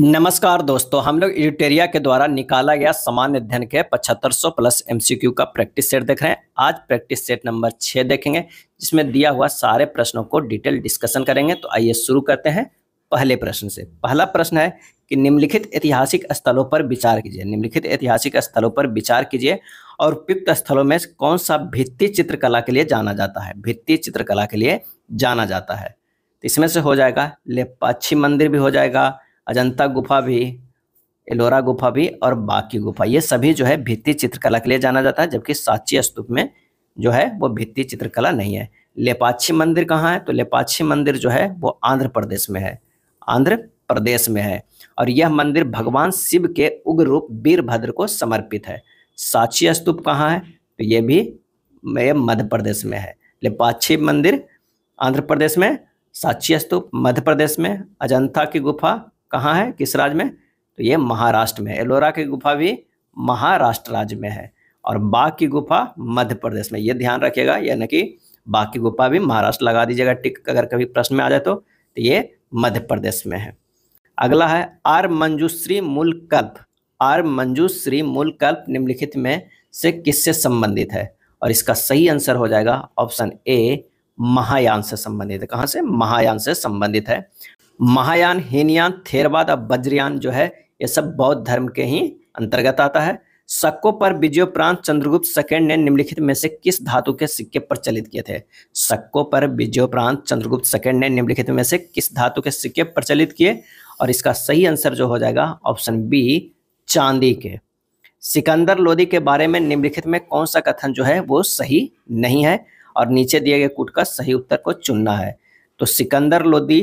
नमस्कार दोस्तों हम लोग एडिटेरिया के द्वारा निकाला गया सामान्य अध्ययन के 7500 प्लस एमसीक्यू का प्रैक्टिस सेट देख रहे हैं आज प्रैक्टिस सेट नंबर छः देखेंगे जिसमें दिया हुआ सारे प्रश्नों को डिटेल डिस्कशन करेंगे तो आइए शुरू करते हैं पहले प्रश्न से पहला प्रश्न है कि निम्नलिखित ऐतिहासिक स्थलों पर विचार कीजिए निम्नलिखित ऐतिहासिक स्थलों पर विचार कीजिए और उपयुक्त स्थलों में कौन सा भित्ती चित्रकला के लिए जाना जाता है भित्ती चित्रकला के लिए जाना जाता है तो इसमें से हो जाएगा लेपाक्षी मंदिर भी हो जाएगा अजंता गुफा भी एलोरा गुफा भी और बाकी गुफा ये सभी जो है भित्ति चित्रकला के लिए जाना जाता है जबकि साची स्तूप में जो है वो भित्ति चित्रकला नहीं है लेपाक्षी मंदिर कहाँ है तो लेपाक्षी मंदिर जो है वो आंध्र प्रदेश में है आंध्र प्रदेश में है और यह मंदिर भगवान शिव के उग्र रूप वीरभद्र को समर्पित है साक्षी स्तूप कहाँ है तो ये भी मध्य प्रदेश में है लेपाक्षी मंदिर आंध्र प्रदेश में साक्षी स्तूप मध्य प्रदेश में अजंता की गुफा कहाँ है किस राज्य में तो ये महाराष्ट्र में एलोरा की गुफा भी महाराष्ट्र राज्य में है और बाघ की गुफा मध्य प्रदेश में ये ध्यान रखिएगा यानी कि बाघ की गुफा भी महाराष्ट्र लगा दीजिएगा टिक अगर कभी प्रश्न में आ जाए तो, तो ये मध्य प्रदेश में है अगला है आर मंजूश्री मूल कल्प आर मंजूश्री मूल कल्प निम्नलिखित में से किससे संबंधित है और इसका सही आंसर हो जाएगा ऑप्शन ए महायान से संबंधित है कहाँ से महायान से संबंधित है महायान हीनयान थेरवाद और वज्रयान जो है ये सब बौद्ध धर्म के ही अंतर्गत आता है शक्कों पर विजयोपरांत चंद्रगुप्त सेकेंड ने निम्नलिखित में से किस धातु के सिक्के प्रचलित किए थे शक्कों पर विजयोपरांत चंद्रगुप्त सेकेंड ने निम्नलिखित में से किस धातु के सिक्के प्रचलित किए और इसका सही आंसर जो हो जाएगा ऑप्शन बी चांदी के सिकंदर लोदी के बारे में निम्नलिखित में कौन सा कथन जो है वो सही नहीं है और नीचे दिए गए कूट का सही उत्तर को चुनना है तो सिकंदर लोदी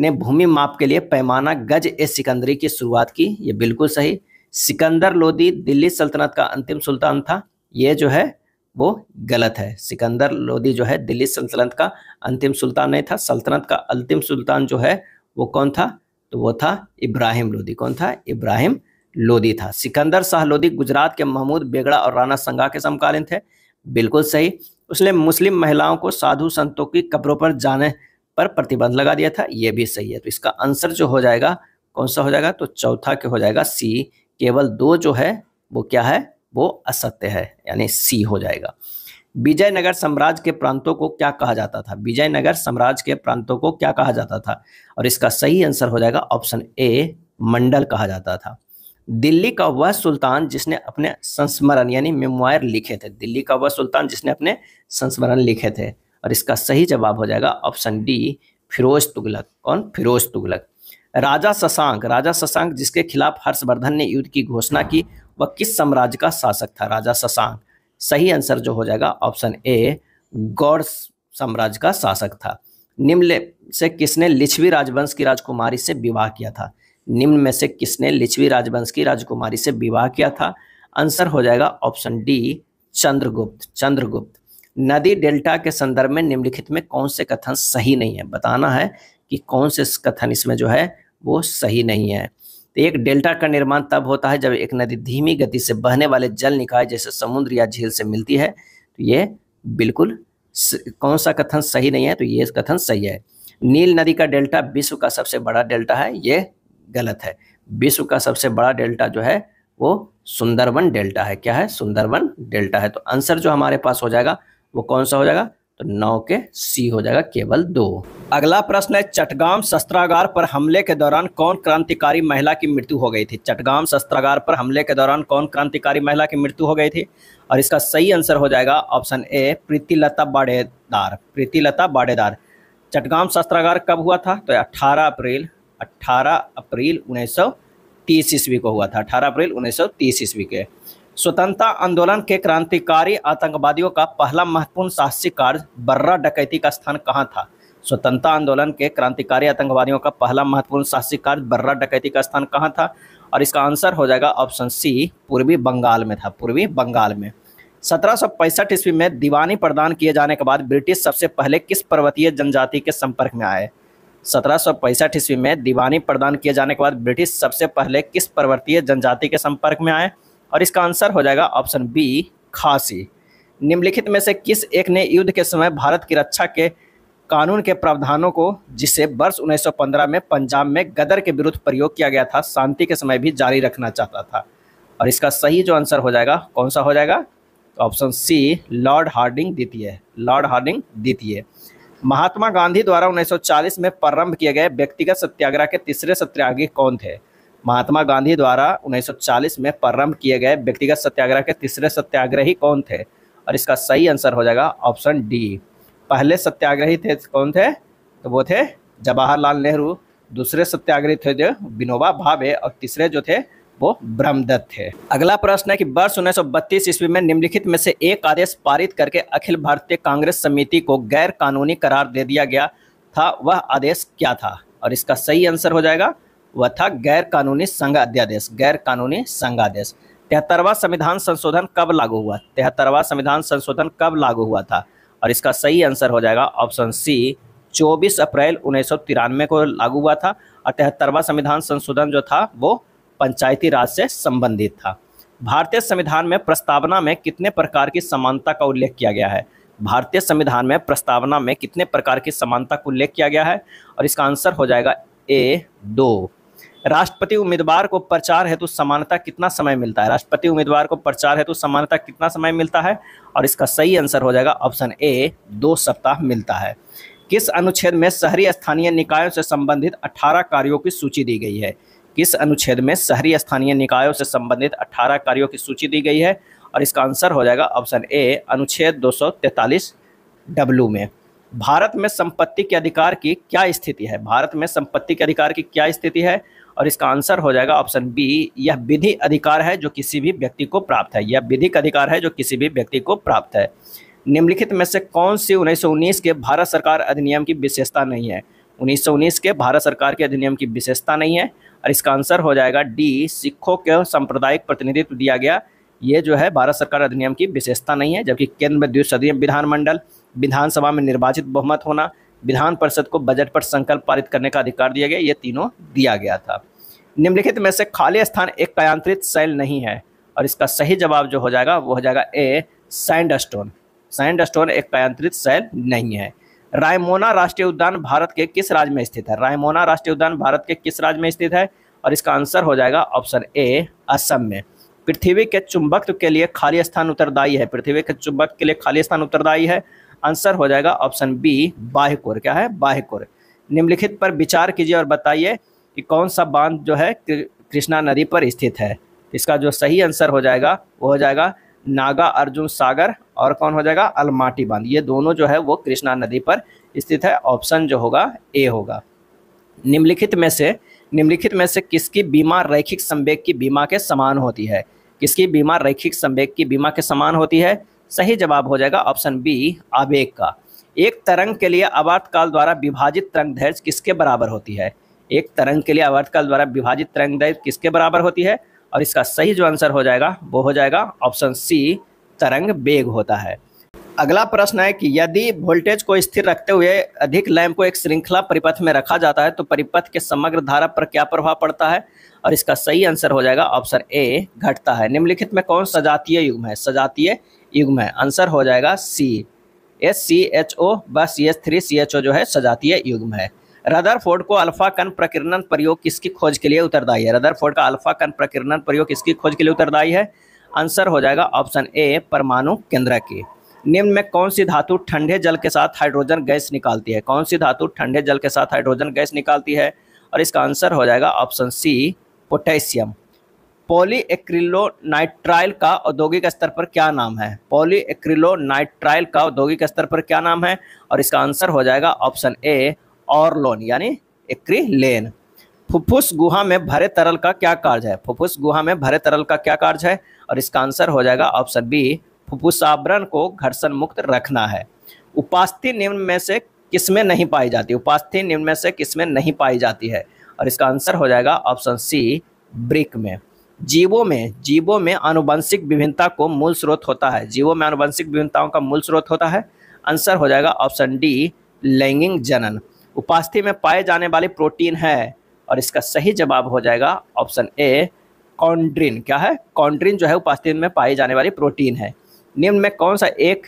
ने भूमि माप के लिए पैमाना गज ए सिकंदरी की शुरुआत की ये बिल्कुल सही सिकंदर लोदी दिल्ली सल्तनत का अंतिम सुल्तान था ये जो है वो गलत है सिकंदर लोदी जो है दिल्ली सल्तनत का अंतिम सुल्तान नहीं था सल्तनत का अंतिम सुल्तान जो है वो कौन था तो वो था इब्राहिम लोदी कौन था इब्राहिम लोदी था सिकंदर शाह लोदी गुजरात के महमूद बेगड़ा और राणा संगा के समकालीन थे बिल्कुल सही उसने मुस्लिम महिलाओं को साधु संतों की कब्रों पर जाने पर प्रतिबंध लगा दिया था यह भी सही है तो इसका आंसर जो हो जाएगा कौन सा हो जाएगा तो चौथा के हो जाएगा सी केवल दो जो है वो क्या है वो असत्य है यानी सी हो जाएगा विजयनगर साम्राज्य के प्रांतों को क्या कहा जाता था विजयनगर साम्राज्य के प्रांतों को क्या कहा जाता था और इसका सही आंसर हो जाएगा ऑप्शन ए मंडल कहा जाता था दिल्ली का वह सुल्तान जिसने अपने संस्मरण यानी मेमोयर लिखे थे दिल्ली का वह सुल्तान जिसने अपने संस्मरण लिखे थे और इसका सही जवाब हो जाएगा ऑप्शन डी फिरोज तुगलक कौन फिरोज तुगलक राजा शशांक राजा शशांक जिसके खिलाफ हर्षवर्धन ने युद्ध की घोषणा की वह किस साम्राज्य का शासक था राजा शशांक सही आंसर जो हो जाएगा ऑप्शन ए गौड़ साम्राज्य का शासक था निम्न से किसने लिच्छवी राजवंश की राजकुमारी से विवाह किया था निम्न में से किसने लिच्छवी राजवंश की राजकुमारी से विवाह किया था आंसर हो जाएगा ऑप्शन डी चंद्रगुप्त चंद्रगुप्त नदी डेल्टा के संदर्भ में निम्नलिखित में कौन से कथन सही नहीं है बताना है कि कौन से कथन इसमें जो है वो सही नहीं है तो एक डेल्टा का निर्माण तब होता है जब एक नदी धीमी गति से बहने वाले जल निकाय जैसे समुद्र या झील से मिलती है तो ये बिल्कुल स, कौन सा कथन सही नहीं है तो ये कथन सही है नील नदी का डेल्टा विश्व का सबसे बड़ा डेल्टा है ये गलत है विश्व का सबसे बड़ा डेल्टा जो है वो सुंदरवन डेल्टा है क्या है सुंदरवन डेल्टा है तो आंसर जो हमारे पास हो जाएगा वो कौन सा हो जाएगा तो नौ के सी हो जाएगा केवल दो अगला प्रश्न है चटगाम शस्त्रागार पर हमले के दौरान कौन क्रांतिकारी महिला की मृत्यु हो गई थी चटगाम शस्त्रागार पर हमले के दौरान कौन क्रांतिकारी महिला की मृत्यु हो गई थी और इसका सही आंसर हो जाएगा ऑप्शन ए प्रीतिलता बाड़ेदार प्रीतिलता बाड़ेदार चटगाम शस्त्रागार कब हुआ था तो अठारह अप्रैल अठारह अप्रैल तीस ईस्वी को हुआ था अठारह अप्रैल तीस ईस्वी के स्वतंत्रता आंदोलन के क्रांतिकारी आतंकवादियों का पहला महत्वपूर्ण साहसिक कार्य बर्रा डकैती का स्थान कहाँ था स्वतंत्रता आंदोलन के क्रांतिकारी आतंकवादियों का पहला महत्वपूर्ण साहसिक कार्य बर्रा डकैती का स्थान कहाँ था और इसका आंसर हो जाएगा ऑप्शन सी पूर्वी बंगाल में था पूर्वी बंगाल में सत्रह सौ पैंसठ ईस्वी में दीवानी प्रदान किए जाने के बाद ब्रिटिश सबसे पहले किस पर्वतीय जनजाति के संपर्क में आए सत्रह सौ पैंसठ ईस्वी में दीवानी प्रदान किए जाने के बाद ब्रिटिश सबसे पहले किस पर्वतीय जनजाति के संपर्क में आए और इसका आंसर हो जाएगा ऑप्शन बी खासी निम्नलिखित में से किस एक ने युद्ध के समय भारत की रक्षा के कानून के प्रावधानों को जिसे वर्ष 1915 में पंजाब में गदर के विरुद्ध प्रयोग किया गया था शांति के समय भी जारी रखना चाहता था और इसका सही जो आंसर हो जाएगा कौन सा हो जाएगा तो ऑप्शन सी लॉर्ड हार्डिंग द्वितीय लॉर्ड हार्डिंग द्वितीय महात्मा गांधी द्वारा 1940 में प्रारंभ किए गए व्यक्तिगत सत्याग्रह के तीसरे सत्याग्रह कौन थे महात्मा गांधी द्वारा 1940 में प्रारंभ किए गए व्यक्तिगत सत्याग्रह के तीसरे सत्याग्रही कौन थे और इसका सही आंसर हो जाएगा ऑप्शन डी पहले सत्याग्रही थे कौन थे तो वो थे जवाहरलाल नेहरू दूसरे सत्याग्रही थे जो विनोबा भावे और तीसरे जो थे वो ब्रह्मदत्त थे अगला प्रश्न है कि वर्ष उन्नीस ईस्वी में निम्नलिखित में से एक आदेश पारित करके अखिल भारतीय कांग्रेस समिति को गैर कानूनी करार दे दिया गया था वह आदेश क्या था और इसका सही आंसर हो जाएगा वह था गैर कानूनी संघ अध्यादेश गैर कानूनी संघादेश तिहत्तरवा संविधान संशोधन कब लागू हुआ तिहत्तरवा संविधान संशोधन कब लागू हुआ था और इसका सही आंसर हो जाएगा ऑप्शन सी 24 अप्रैल उन्नीस को लागू हुआ था और तिहत्तरवा संविधान संशोधन जो था वो पंचायती राज से संबंधित था भारतीय संविधान में प्रस्तावना में कितने प्रकार की समानता का उल्लेख किया गया है भारतीय संविधान में प्रस्तावना में कितने प्रकार की समानता का उल्लेख किया गया है और इसका आंसर हो जाएगा ए दो राष्ट्रपति उम्मीदवार को प्रचार हेतु समानता कितना समय मिलता है राष्ट्रपति उम्मीदवार को प्रचार हेतु समानता कितना समय मिलता है और इसका सही आंसर हो जाएगा ऑप्शन ए दो सप्ताह मिलता है किस अनुच्छेद में शहरी स्थानीय निकायों से संबंधित 18 कार्यों की सूची दी गई है किस अनुच्छेद में शहरी स्थानीय निकायों से संबंधित 18 कार्यों की सूची दी गई है और इसका आंसर हो जाएगा ऑप्शन ए अनुच्छेद 243 डब्ल्यू में भारत में संपत्ति के अधिकार की क्या स्थिति है भारत में संपत्ति के अधिकार की क्या स्थिति है और इसका आंसर हो जाएगा ऑप्शन बी यह विधि अधिकार है जो किसी भी व्यक्ति को प्राप्त है यह विधिक अधिकार है जो किसी भी व्यक्ति को प्राप्त है निम्नलिखित में से कौन सी 1919 के भारत सरकार अधिनियम की विशेषता नहीं है 1919 के भारत सरकार के अधिनियम की विशेषता नहीं है और इसका आंसर हो जाएगा डी सिखों के सांप्रदायिक प्रतिनिधित्व दिया गया ये जो है भारत सरकार अधिनियम की विशेषता नहीं है जबकि केंद्र में द्विशदीय विधानमंडल विधानसभा में निर्वाचित बहुमत होना विधान परिषद को बजट पर संकल्प पारित करने का अधिकार दिया गया ये तीनों दिया गया था निम्नलिखित में से खाली स्थान एक कायांत्रित शैल नहीं है और इसका सही जवाब जो हो जाएगा वो हो जाएगा A sandstone sandstone एक कायांत्रित शैल नहीं है रायमोना राष्ट्रीय उद्यान भारत के किस राज्य में स्थित है रायमोना राष्ट्रीय उद्यान भारत के किस राज्य में स्थित है और इसका आंसर हो जाएगा ऑप्शन ए असम में पृथ्वी के चुंबक के लिए खाली स्थान उत्तरदायी है पृथ्वी के चुंबक के लिए खाली स्थान उत्तरदायी है आंसर हो जाएगा ऑप्शन बी कोर क्या है कोर निम्नलिखित पर विचार कीजिए और बताइए कि कौन सा बांध जो है कृष्णा नदी पर स्थित है इसका जो सही आंसर हो जाएगा वो हो जाएगा नागा अर्जुन सागर और कौन हो जाएगा अलमाटी बांध ये दोनों जो है वो कृष्णा नदी पर स्थित है ऑप्शन जो होगा ए होगा निम्नलिखित में से निम्नलिखित में से किसकी बीमा रैखिक संवेग की बीमा के समान होती है किसकी बीमा रैखिक संवेग की बीमा के समान होती है सही जवाब हो जाएगा ऑप्शन बी आवेग का एक तरंग के लिए आवर्तकाल द्वारा विभाजित तरंग दैर्ज किसके बराबर होती है एक तरंग के लिए आवर्तकाल द्वारा विभाजित तरंग दैर्ज किसके बराबर होती है और इसका सही जो आंसर हो जाएगा वो हो जाएगा ऑप्शन सी तरंग बेग होता है अगला प्रश्न है कि यदि वोल्टेज को स्थिर रखते हुए अधिक लैम्प को एक श्रृंखला परिपथ में रखा जाता है तो परिपथ के समग्र धारा पर क्या प्रभाव पड़ता है और इसका सही आंसर हो जाएगा ऑप्शन ए घटता है निम्नलिखित में कौन सजातीय युग्म है सजातीय युग्म है आंसर हो जाएगा C S C H O व C H three C H O जो है सजातीय युग्म है फोर्ड को अल्फा कन प्रकीर्णन प्रयोग किसकी खोज के लिए उत्तरदायी है रदर फोर्ड का अल्फा कन प्रकीर्णन प्रयोग किसकी खोज के लिए उत्तरदायी है आंसर हो जाएगा ऑप्शन ए परमाणु केंद्र की निम्न में कौन सी धातु ठंडे जल के साथ हाइड्रोजन गैस निकालती है कौन सी धातु ठंडे जल के साथ हाइड्रोजन गैस निकालती है और इसका आंसर हो जाएगा ऑप्शन सी पोटेशियम पॉलीएक्रिलोनाइट्राइल का औद्योगिक स्तर पर क्या नाम है पॉलीएक्रिलोनाइट्राइल का औद्योगिक स्तर पर क्या नाम है और इसका आंसर हो जाएगा ऑप्शन ए ऑरलोन यानी एक्रिलेन फुफ्फुस गुहा में भरे तरल का क्या कार्य है फुफ्फुस गुहा में भरे तरल का क्या कार्य है और इसका आंसर हो जाएगा ऑप्शन बी फुफ्फुसावरण को घर्षण मुक्त रखना है उपास्थि निम्न में से किसमें नहीं पाई जाती उपास्थि निम्न में से किसमें नहीं पाई जाती है और इसका आंसर हो जाएगा ऑप्शन सी ब्रिक में जीवों में जीवों में आनुवंशिक विभिन्नता को मूल स्रोत होता है जीवों में आनुवंशिक विभिन्नताओं का मूल स्रोत होता है आंसर हो जाएगा ऑप्शन डी लैंगिंग जनन उपास्थि में पाए जाने वाली प्रोटीन है और इसका सही जवाब हो जाएगा ऑप्शन ए कॉन्ड्रिन क्या है कॉन्ड्रिन जो है उपास्थि में पाई जाने वाली प्रोटीन है निम्न में कौन सा एक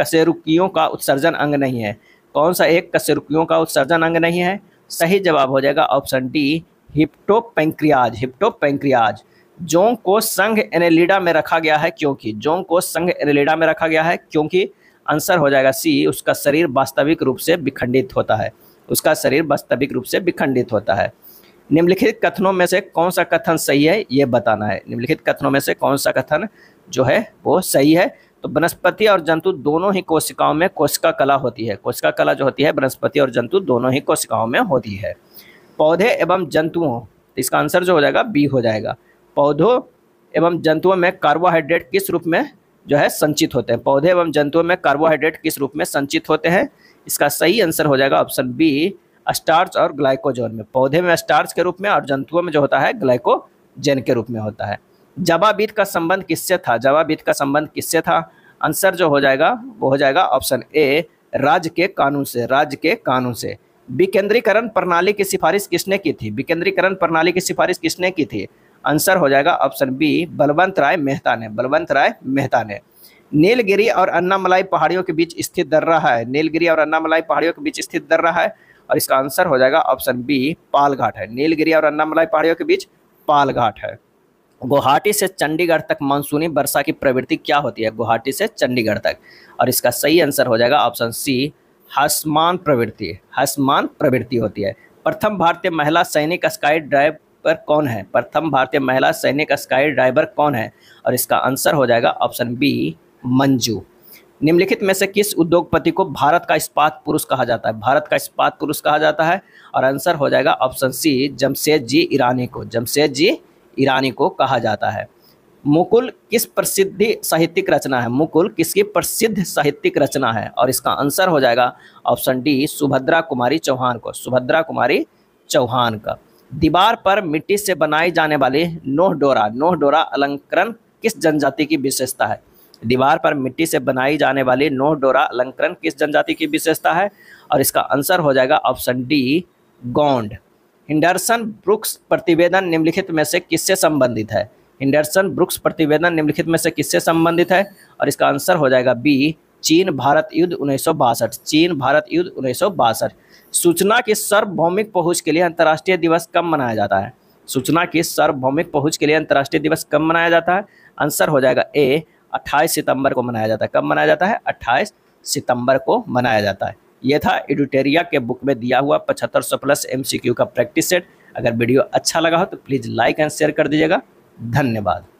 कसेरुकियों का उत्सर्जन अंग नहीं है कौन सा एक कसेरुकियों का उत्सर्जन अंग नहीं है सही जवाब हो जाएगा ऑप्शन डी हिप्टोपेंक्रियाज हिप्टोपेंक्रियाज जोंग को संघ एनेलिडा में रखा गया है क्योंकि जोंग को संघ एनेलिडा में रखा गया है क्योंकि आंसर हो जाएगा सी उसका शरीर वास्तविक रूप से विखंडित होता है उसका शरीर वास्तविक रूप से विखंडित होता है निम्नलिखित कथनों में से कौन सा कथन सही है ये बताना है निम्नलिखित कथनों में से कौन सा कथन जो है वो सही है तो वनस्पति और जंतु दोनों ही कोशिकाओं में कोशिका कला होती है कोशिका कला जो होती है वनस्पति और जंतु दोनों ही कोशिकाओं में होती है पौधे एवं जंतुओं इसका आंसर जो हो जाएगा बी हो जाएगा पौधों एवं जंतुओं में कार्बोहाइड्रेट किस रूप में जो है संचित होते हैं पौधे एवं जंतुओं में कार्बोहाइड्रेट किस रूप में संचित होते हैं इसका सही आंसर हो जाएगा ऑप्शन बी स्टार्च और ग्लाइकोजोन में पौधे में स्टार्च के रूप में और जंतुओं में जो होता है ग्लाइकोजेन के रूप में होता है जवाबीत का संबंध किससे था जवाबीत का संबंध किससे था आंसर जो हो जाएगा वो हो जाएगा ऑप्शन ए राज्य के कानून से राज्य के कानून से विकेंद्रीकरण प्रणाली की सिफारिश किसने की थी विकेंद्रीकरण प्रणाली की सिफारिश किसने की थी आंसर हो जाएगा ऑप्शन बी बलवंत राय मेहता ने बलवंत राय मेहता ने नीलगिरी और अन्नामलाई पहाड़ियों के बीच स्थित दर्रा है नीलगिरी और अन्नामलाई पहाड़ियों के बीच स्थित दर्रा है और इसका आंसर हो जाएगा ऑप्शन बी पालघाट है नीलगिरी और अन्नामलाई पहाड़ियों के बीच पालघाट है गुवाहाटी से चंडीगढ़ तक मानसूनी वर्षा की प्रवृत्ति क्या होती है गुवाहाटी से चंडीगढ़ तक और इसका सही आंसर हो जाएगा ऑप्शन सी हसमान प्रवृत्ति हसमान प्रवृत्ति होती है प्रथम भारतीय महिला सैनिक स्काई ड्राइव पर कौन है प्रथम भारतीय महिला सैनिक स्काई ड्राइवर कौन है और इसका आंसर हो जाएगा ऑप्शन बी मंजू निम्नलिखित में से किस उद्योगपति को भारत का इस्पात पुरुष कहा जाता है भारत का इस्पात पुरुष कहा जाता है और आंसर हो जाएगा ऑप्शन सी जमशेद जी ईरानी को जमशेद जी ईरानी को कहा जाता है मुकुल किस प्रसिद्ध साहित्यिक रचना है मुकुल किसकी प्रसिद्ध साहित्यिक रचना है और इसका आंसर हो जाएगा ऑप्शन डी सुभद्रा कुमारी चौहान को सुभद्रा कुमारी चौहान का दीवार पर मिट्टी से बनाए जाने वाले नोह डोरा नोह डोरा अलंकरण किस जनजाति की विशेषता है दीवार पर मिट्टी से बनाई जाने वाली नोह डोरा अलंकरण किस जनजाति की विशेषता है और इसका आंसर हो जाएगा option D Gond Henderson Brooks प्रतिवेदन निम्नलिखित में से किससे संबंधित है हिंडरसन ब्रुक्स प्रतिवेदन निम्नलिखित में से किससे संबंधित है और इसका आंसर हो जाएगा बी चीन भारत युद्ध उन्नीस चीन भारत युद्ध उन्नीस सूचना की सार्वभौमिक पहुंच के लिए अंतर्राष्ट्रीय दिवस कब मनाया जाता है सूचना की सार्वभौमिक पहुँच के लिए अंतर्राष्ट्रीय दिवस कब मनाया जाता है आंसर हो जाएगा ए 28 सितंबर को मनाया जाता है कब मनाया जाता है 28 सितंबर को मनाया जाता है ये था एडिटेरिया के बुक में दिया हुआ पचहत्तर सौ प्लस क्यू का प्रैक्टिस सेट अगर वीडियो अच्छा लगा हो तो प्लीज़ लाइक एंड शेयर कर दीजिएगा धन्यवाद